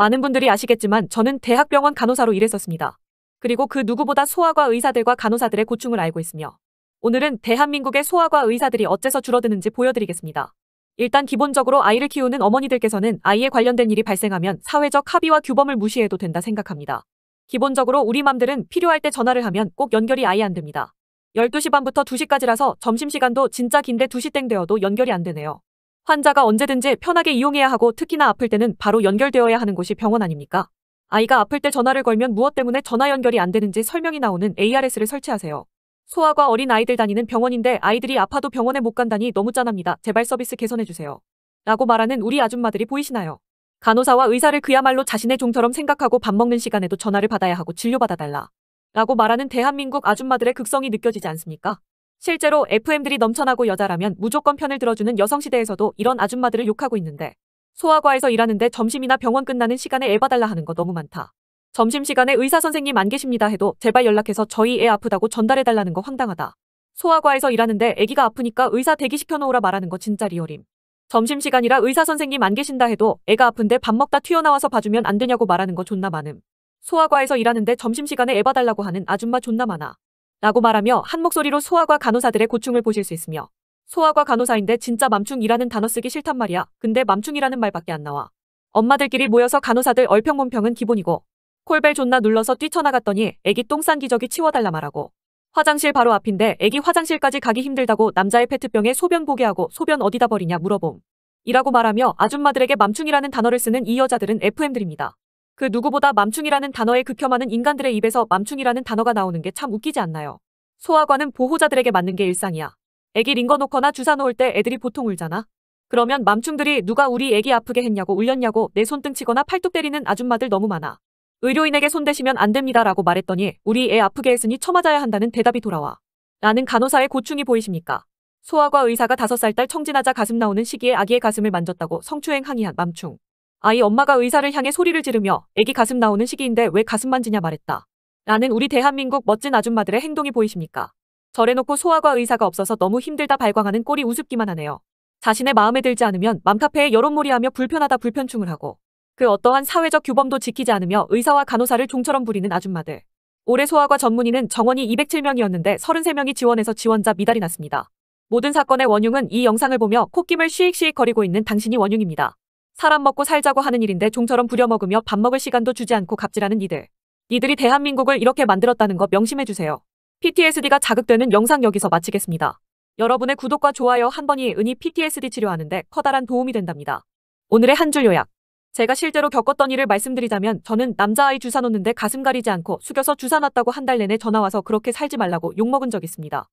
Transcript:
많은 분들이 아시겠지만 저는 대학병원 간호사로 일했었습니다. 그리고 그 누구보다 소아과 의사들과 간호사들의 고충을 알고 있으며 오늘은 대한민국의 소아과 의사들이 어째서 줄어드는지 보여드리겠습니다. 일단 기본적으로 아이를 키우는 어머니들께서는 아이에 관련된 일이 발생하면 사회적 합의와 규범을 무시해도 된다 생각합니다. 기본적으로 우리 맘들은 필요할 때 전화를 하면 꼭 연결이 아예 안 됩니다. 12시 반부터 2시까지라서 점심시간도 진짜 긴데 2시 땡 되어도 연결이 안 되네요. 환자가 언제든지 편하게 이용해야 하고 특히나 아플 때는 바로 연결되어야 하는 곳이 병원 아닙니까? 아이가 아플 때 전화를 걸면 무엇 때문에 전화 연결이 안 되는지 설명이 나오는 ARS를 설치하세요. 소아과 어린 아이들 다니는 병원인데 아이들이 아파도 병원에 못 간다니 너무 짠합니다. 제발 서비스 개선해주세요. 라고 말하는 우리 아줌마들이 보이시나요? 간호사와 의사를 그야말로 자신의 종처럼 생각하고 밥 먹는 시간에도 전화를 받아야 하고 진료받아달라. 라고 말하는 대한민국 아줌마들의 극성이 느껴지지 않습니까? 실제로 FM들이 넘쳐나고 여자라면 무조건 편을 들어주는 여성시대에서도 이런 아줌마들을 욕하고 있는데 소아과에서 일하는데 점심이나 병원 끝나는 시간에 애봐달라 하는 거 너무 많다. 점심시간에 의사 선생님 안 계십니다 해도 제발 연락해서 저희 애 아프다고 전달해달라는 거 황당하다. 소아과에서 일하는데 애기가 아프니까 의사 대기시켜놓으라 말하는 거 진짜 리얼임. 점심시간이라 의사 선생님 안 계신다 해도 애가 아픈데 밥 먹다 튀어나와서 봐주면 안 되냐고 말하는 거 존나 많음. 소아과에서 일하는데 점심시간에 애봐달라고 하는 아줌마 존나 많아. 라고 말하며 한 목소리로 소아과 간호사들의 고충을 보실 수 있으며 소아과 간호사인데 진짜 맘충이라는 단어 쓰기 싫단 말이야. 근데 맘충이라는 말밖에 안 나와. 엄마들끼리 모여서 간호사들 얼평몸평은 기본이고 콜벨 존나 눌러서 뛰쳐나갔더니 애기 똥싼 기저귀 치워달라 말하고 화장실 바로 앞인데 애기 화장실까지 가기 힘들다고 남자의 페트병에 소변 보게 하고 소변 어디다 버리냐 물어봄. 이라고 말하며 아줌마들에게 맘충이라는 단어를 쓰는 이 여자들은 FM들입니다. 그 누구보다 맘충이라는 단어에 극혐하는 인간들의 입에서 맘충이라는 단어가 나오는 게 참 웃기지 않나요? 소아과는 보호자들에게 맞는 게 일상이야. 애기 링거 놓거나 주사 놓을 때 애들이 보통 울잖아. 그러면 맘충들이 누가 우리 애기 아프게 했냐고 울렸냐고 내 손등 치거나 팔뚝 때리는 아줌마들 너무 많아. 의료인에게 손 대시면 안 됩니다라고 말했더니 우리 애 아프게 했으니 쳐맞아야 한다는 대답이 돌아와. 나는 간호사의 고충이 보이십니까? 소아과 의사가 다섯 살 딸 청진하자 가슴 나오는 시기에 아기의 가슴을 만졌다고 성추행 항의한 맘충. 아이 엄마가 의사를 향해 소리를 지르며 애기 가슴 나오는 시기인데 왜 가슴 만지냐 말했다. 라는 우리 대한민국 멋진 아줌마들의 행동이 보이십니까? 절해놓고 소아과 의사가 없어서 너무 힘들다 발광하는 꼴이 우습기만 하네요. 자신의 마음에 들지 않으면 맘카페에 여론몰이하며 불편하다 불편충을 하고 그 어떠한 사회적 규범도 지키지 않으며 의사와 간호사를 종처럼 부리는 아줌마들. 올해 소아과 전문의는 정원이 207명이었는데 33명이 지원해서 지원자 미달이 났습니다. 모든 사건의 원흉은 이 영상을 보며 코김을 쉬익쉬익 거리고 있는 당신이 원흉입니다. 사람 먹고 살자고 하는 일인데 종처럼 부려먹으며 밥 먹을 시간도 주지 않고 갑질하는 이들. 이들이 대한민국을 이렇게 만들었다는 거 명심해주세요. PTSD가 자극되는 영상 여기서 마치겠습니다. 여러분의 구독과 좋아요 한 번이 은이 PTSD 치료하는데 커다란 도움이 된답니다. 오늘의 한 줄 요약. 제가 실제로 겪었던 일을 말씀드리자면 저는 남자아이 주사 놓는데 가슴 가리지 않고 숙여서 주사 놨다고 한 달 내내 전화와서 그렇게 살지 말라고 욕먹은 적 있습니다.